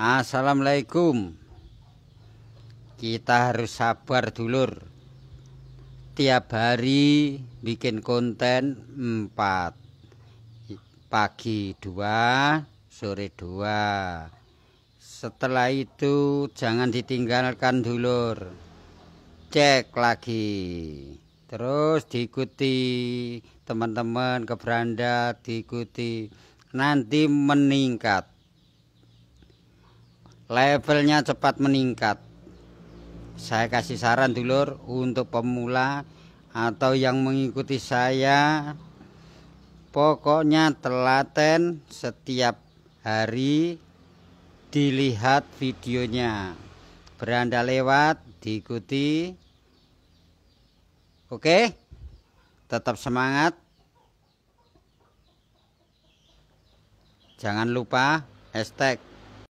Assalamualaikum Kita harus sabar dulur Tiap hari bikin konten 4 Pagi 2 Sore 2 Setelah itu jangan ditinggalkan dulur Cek lagi Terus diikuti teman-teman ke beranda diikuti Nanti meningkat levelnya cepat meningkat saya kasih saran dulur untuk pemula atau yang mengikuti saya pokoknya telaten setiap hari dilihat videonya beranda lewat diikuti oke tetap semangat jangan lupa hashtag